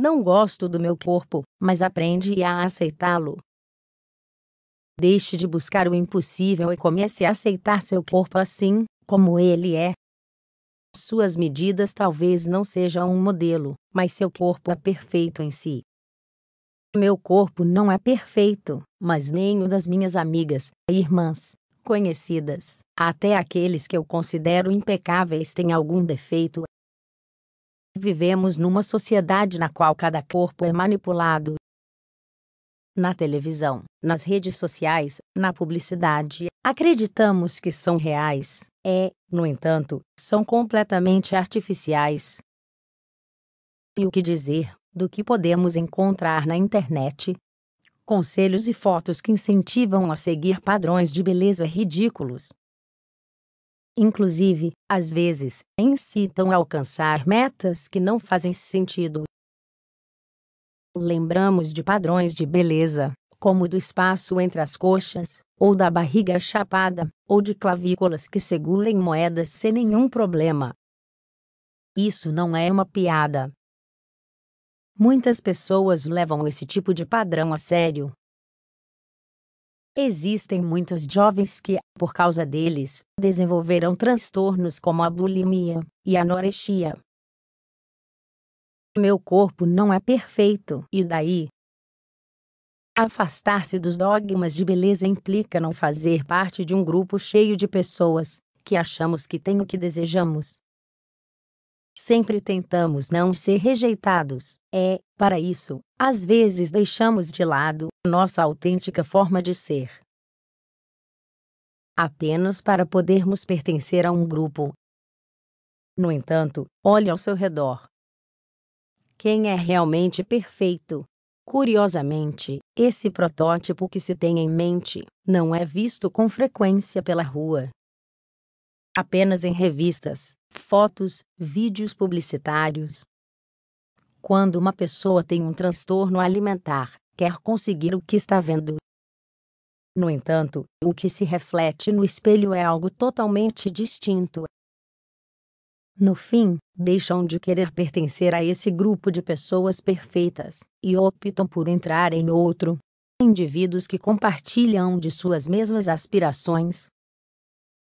Não gosto do meu corpo, mas aprende a aceitá-lo. Deixe de buscar o impossível e comece a aceitar seu corpo assim, como ele é. Suas medidas talvez não sejam um modelo, mas seu corpo é perfeito em si. Meu corpo não é perfeito, mas nem o das minhas amigas, irmãs, conhecidas. Até aqueles que eu considero impecáveis têm algum defeito Vivemos numa sociedade na qual cada corpo é manipulado. Na televisão, nas redes sociais, na publicidade, acreditamos que são reais, é, no entanto, são completamente artificiais. E o que dizer do que podemos encontrar na internet? Conselhos e fotos que incentivam a seguir padrões de beleza ridículos, inclusive, às vezes, incitam a alcançar metas que não fazem sentido. Lembramos de padrões de beleza, como do espaço entre as coxas, ou da barriga chapada, ou de clavículas que segurem moedas sem nenhum problema. Isso não é uma piada. Muitas pessoas levam esse tipo de padrão a sério, Existem muitos jovens que, por causa deles, desenvolverão transtornos como a bulimia e a anorexia. Meu corpo não é perfeito, e daí? Afastar-se dos dogmas de beleza implica não fazer parte de um grupo cheio de pessoas que achamos que têm o que desejamos, Sempre tentamos não ser rejeitados. É, para isso, às vezes deixamos de lado nossa autêntica forma de ser. Apenas para podermos pertencer a um grupo. No entanto, olhe ao seu redor. Quem é realmente perfeito? Curiosamente, esse protótipo que se tem em mente não é visto com frequência pela rua. Apenas em revistas, fotos, vídeos publicitários. Quando uma pessoa tem um transtorno alimentar, quer conseguir o que está vendo. No entanto, o que se reflete no espelho é algo totalmente distinto. No fim, deixam de querer pertencer a esse grupo de pessoas perfeitas e optam por entrar em outro. Indivíduos que compartilham de suas mesmas aspirações,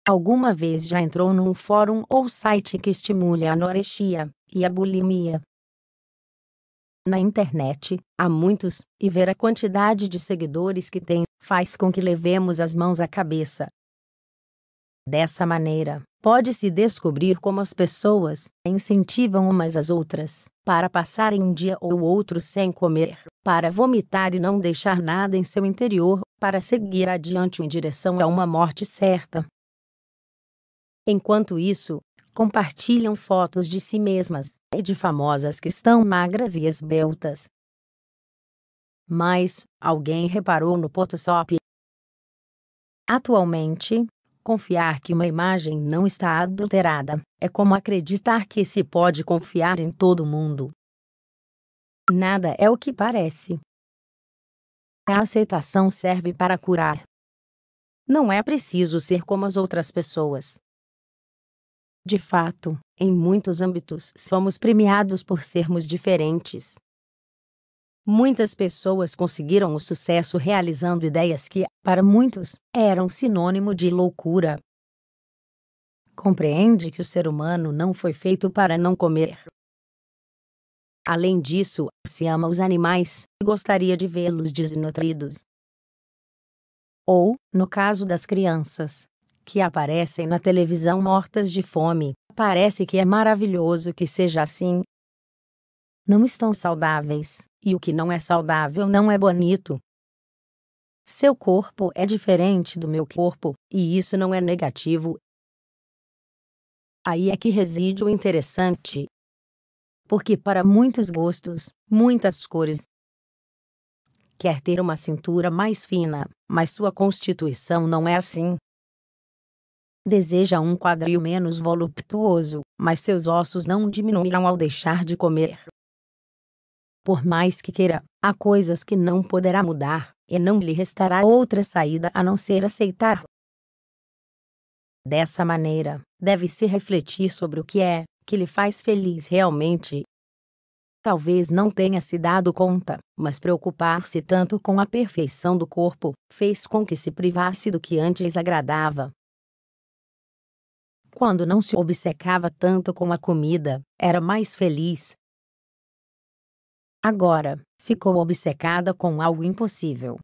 alguma vez já entrou num fórum ou site que estimule a anorexia e a bulimia? Na internet, há muitos, e ver a quantidade de seguidores que tem faz com que levemos as mãos à cabeça. Dessa maneira, pode-se descobrir como as pessoas incentivam umas às outras para passarem um dia ou outro sem comer, para vomitar e não deixar nada em seu interior, para seguir adiante em direção a uma morte certa, Enquanto isso, compartilham fotos de si mesmas e de famosas que estão magras e esbeltas. Mas, alguém reparou no Photoshop? Atualmente, confiar que uma imagem não está adulterada é como acreditar que se pode confiar em todo mundo. Nada é o que parece. A aceitação serve para curar. Não é preciso ser como as outras pessoas. De fato, em muitos âmbitos somos premiados por sermos diferentes. Muitas pessoas conseguiram o sucesso realizando ideias que, para muitos, eram sinônimo de loucura. Compreende que o ser humano não foi feito para não comer. Além disso, se ama os animais e gostaria de vê-los desnutridos. Ou, no caso das crianças, que aparecem na televisão mortas de fome, parece que é maravilhoso que seja assim. Não estão saudáveis, e o que não é saudável não é bonito. Seu corpo é diferente do meu corpo, e isso não é negativo. Aí é que reside o interessante. Porque, para muitos gostos, muitas cores, quer ter uma cintura mais fina, mas sua constituição não é assim deseja um quadril menos voluptuoso, mas seus ossos não diminuirão ao deixar de comer. Por mais que queira, há coisas que não poderá mudar, e não lhe restará outra saída a não ser aceitar. Dessa maneira, deve-se refletir sobre o que é que lhe faz feliz realmente. Talvez não tenha se dado conta, mas preocupar-se tanto com a perfeição do corpo fez com que se privasse do que antes agradava, quando não se obcecava tanto com a comida, era mais feliz. Agora, ficou obcecada com algo impossível.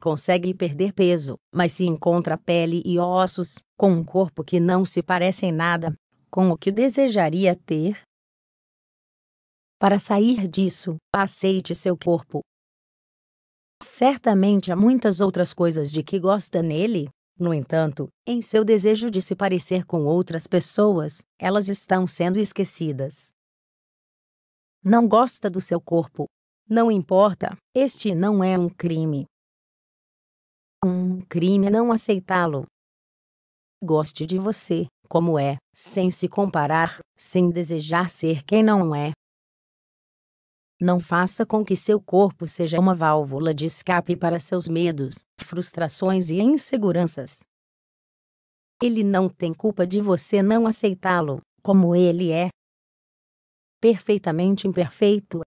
Consegue perder peso, mas se encontra pele e ossos, com um corpo que não se parece em nada, com o que desejaria ter. Para sair disso, aceite seu corpo. Certamente há muitas outras coisas de que gosta nele, no entanto, em seu desejo de se parecer com outras pessoas, elas estão sendo esquecidas. Não gosta do seu corpo. Não importa, este não é um crime. Um crime é não aceitá-lo. Goste de você, como é, sem se comparar, sem desejar ser quem não é, não faça com que seu corpo seja uma válvula de escape para seus medos, frustrações e inseguranças. Ele não tem culpa de você não aceitá-lo, como ele é. Perfeitamente imperfeito,